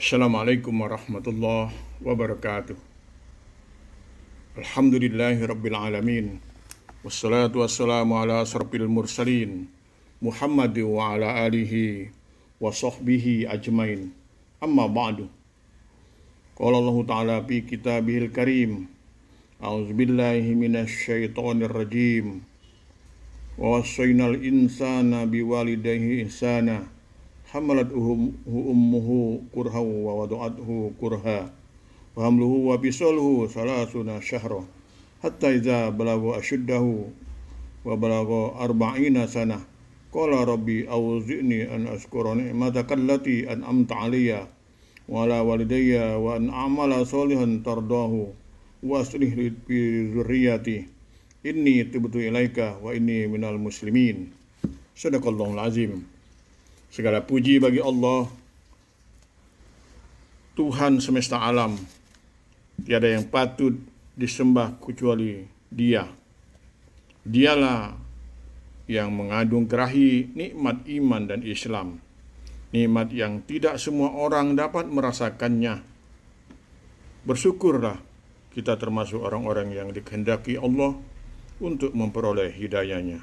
Assalamualaikum warahmatullahi wabarakatuh. Alhamdulillahi rabbil alamin. Wassalatu wassalamu ala asrafil mursalin Muhammad wa ala alihi wa sahbihi ajmain. Amma ba'du. Qala Allah Ta'ala fi kitabihil karim. A'udzu billahi minasy rajim. Wa wassayna al-insana biwalidayhi ihsana حملت أمه كرها ووضعته كرها وحمله وبصله ثلاثون شهرا حتى إذا بلغ أشده وبلغ أربعين سنة قال ربي أوزئني أن أشكر نعمتك التي أنعمت علي وعلى والدي وأن أعمل صالحا ترضاه وأصلح في ذريتي إني تبت إليك وإني من المسلمين صدق الله العظيم Segala puji bagi Allah, Tuhan semesta alam. Tiada yang patut disembah kecuali Dia. Dialah yang mengandung kerahi nikmat iman dan Islam. Nikmat yang tidak semua orang dapat merasakannya. Bersyukurlah kita termasuk orang-orang yang dikehendaki Allah untuk memperoleh hidayahnya.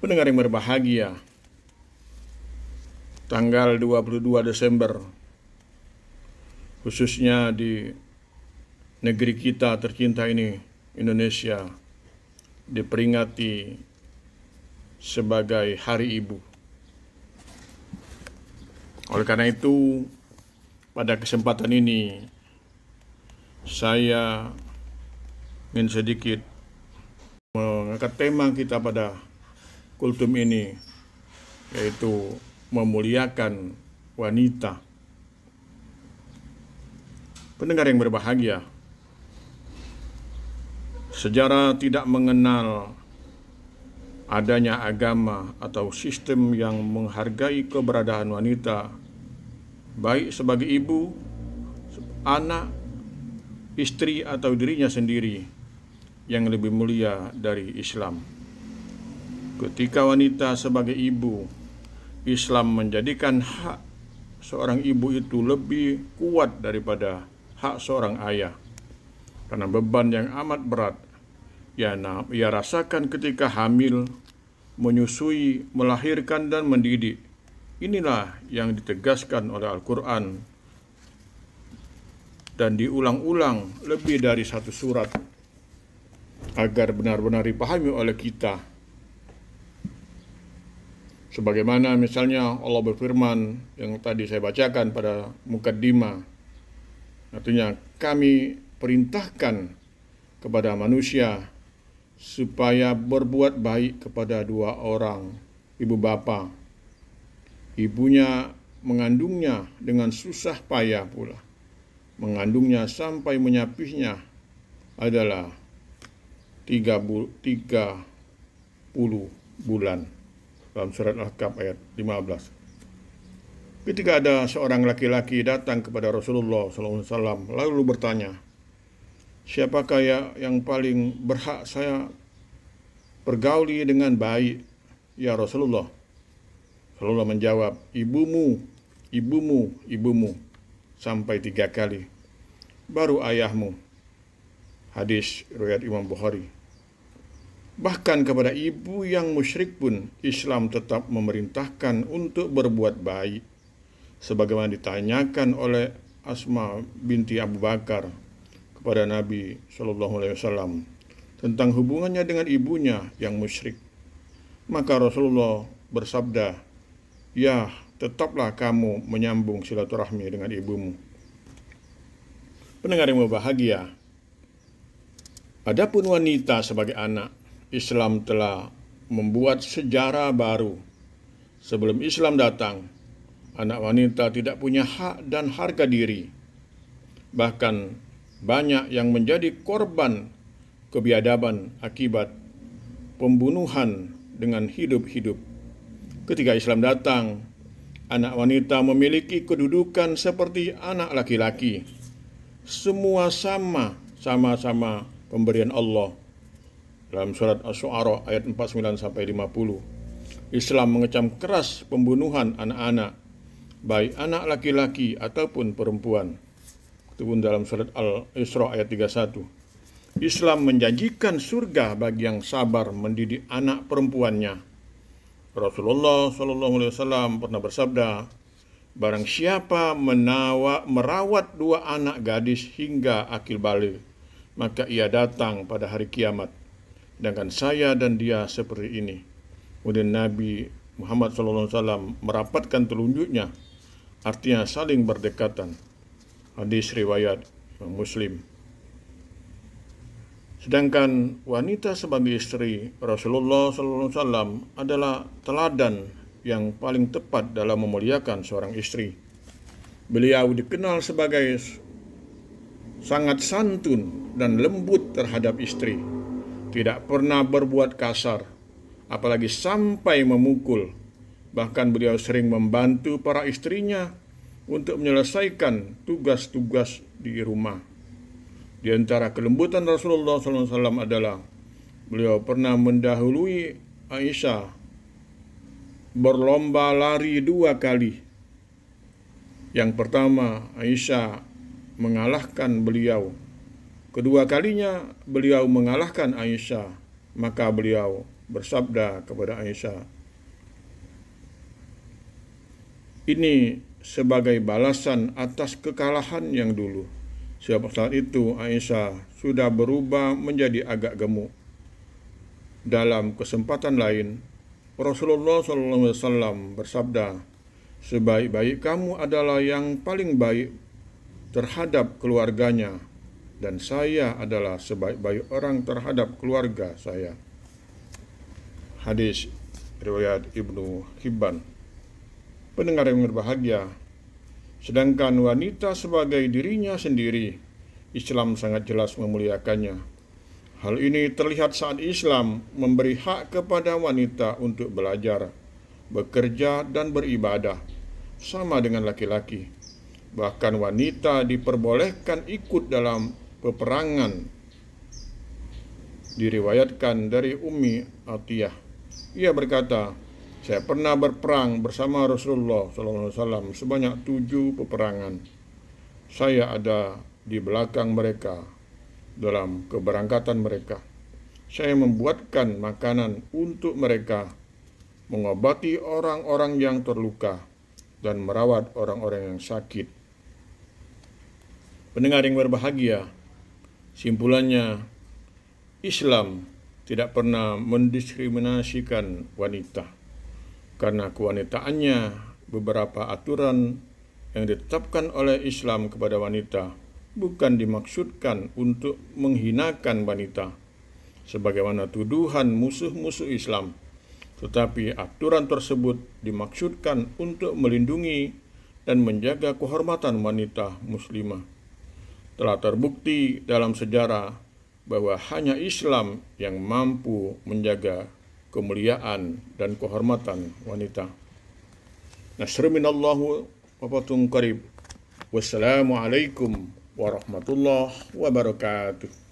Pendengar yang berbahagia, tanggal 22 Desember khususnya di negeri kita tercinta ini Indonesia diperingati sebagai Hari Ibu. Oleh karena itu pada kesempatan ini saya ingin sedikit mengangkat tema kita pada kultum ini yaitu memuliakan wanita. Pendengar yang berbahagia, sejarah tidak mengenal adanya agama atau sistem yang menghargai keberadaan wanita, baik sebagai ibu, anak, istri, atau dirinya sendiri, yang lebih mulia dari Islam. Ketika wanita sebagai ibu Islam menjadikan hak seorang ibu itu lebih kuat daripada hak seorang ayah. Karena beban yang amat berat yang ia rasakan ketika hamil, menyusui, melahirkan dan mendidik. Inilah yang ditegaskan oleh Al-Qur'an dan diulang-ulang lebih dari satu surat agar benar-benar dipahami oleh kita Sebagaimana misalnya Allah berfirman yang tadi saya bacakan pada mukaddimah. Artinya kami perintahkan kepada manusia supaya berbuat baik kepada dua orang, ibu bapa. Ibunya mengandungnya dengan susah payah pula. Mengandungnya sampai menyapihnya adalah tiga, bulan dalam surat Al-Kahf ayat 15. Ketika ada seorang laki-laki datang kepada Rasulullah SAW lalu bertanya, siapakah ya yang paling berhak saya pergauli dengan baik? Ya Rasulullah. Rasulullah menjawab, ibumu, ibumu, ibumu sampai tiga kali. Baru ayahmu. Hadis riwayat Imam Bukhari. Bahkan kepada ibu yang musyrik pun Islam tetap memerintahkan untuk berbuat baik sebagaimana ditanyakan oleh Asma binti Abu Bakar kepada Nabi Shallallahu alaihi wasallam tentang hubungannya dengan ibunya yang musyrik. Maka Rasulullah bersabda, "Ya, tetaplah kamu menyambung silaturahmi dengan ibumu." Pendengar yang berbahagia, adapun wanita sebagai anak Islam telah membuat sejarah baru. Sebelum Islam datang, anak wanita tidak punya hak dan harga diri. Bahkan banyak yang menjadi korban kebiadaban akibat pembunuhan dengan hidup-hidup. Ketika Islam datang, anak wanita memiliki kedudukan seperti anak laki-laki. Semua sama, sama-sama pemberian Allah dalam surat As-Su'ara ayat 49 sampai 50. Islam mengecam keras pembunuhan anak-anak, baik anak laki-laki ataupun perempuan. Itu dalam surat Al-Isra ayat 31. Islam menjanjikan surga bagi yang sabar mendidik anak perempuannya. Rasulullah saw pernah bersabda, Barang siapa menawa, merawat dua anak gadis hingga akil balik, maka ia datang pada hari kiamat. Sedangkan saya dan dia seperti ini. Kemudian Nabi Muhammad SAW merapatkan telunjuknya. Artinya saling berdekatan. Hadis riwayat Muslim. Sedangkan wanita sebagai istri Rasulullah SAW adalah teladan yang paling tepat dalam memuliakan seorang istri. Beliau dikenal sebagai sangat santun dan lembut terhadap istri tidak pernah berbuat kasar, apalagi sampai memukul. Bahkan beliau sering membantu para istrinya untuk menyelesaikan tugas-tugas di rumah. Di antara kelembutan Rasulullah SAW adalah beliau pernah mendahului Aisyah berlomba lari dua kali. Yang pertama, Aisyah mengalahkan beliau Kedua kalinya beliau mengalahkan Aisyah, maka beliau bersabda kepada Aisyah, "Ini sebagai balasan atas kekalahan yang dulu." Sebab saat itu Aisyah sudah berubah menjadi agak gemuk. Dalam kesempatan lain, Rasulullah SAW bersabda, "Sebaik-baik kamu adalah yang paling baik terhadap keluarganya." dan saya adalah sebaik-baik orang terhadap keluarga saya. Hadis riwayat Ibnu Hibban. Pendengar yang berbahagia, sedangkan wanita sebagai dirinya sendiri, Islam sangat jelas memuliakannya. Hal ini terlihat saat Islam memberi hak kepada wanita untuk belajar, bekerja, dan beribadah, sama dengan laki-laki. Bahkan wanita diperbolehkan ikut dalam peperangan. Diriwayatkan dari Umi Atiyah. Ia berkata, saya pernah berperang bersama Rasulullah SAW sebanyak tujuh peperangan. Saya ada di belakang mereka dalam keberangkatan mereka. Saya membuatkan makanan untuk mereka, mengobati orang-orang yang terluka, dan merawat orang-orang yang sakit. Pendengar yang berbahagia, Simpulannya, Islam tidak pernah mendiskriminasikan wanita karena kewanitaannya beberapa aturan yang ditetapkan oleh Islam kepada wanita bukan dimaksudkan untuk menghinakan wanita sebagaimana tuduhan musuh-musuh Islam tetapi aturan tersebut dimaksudkan untuk melindungi dan menjaga kehormatan wanita muslimah telah terbukti dalam sejarah bahwa hanya Islam yang mampu menjaga kemuliaan dan kehormatan wanita. Nasruminallahu wabarakatuh karib. Wassalamualaikum warahmatullahi wabarakatuh.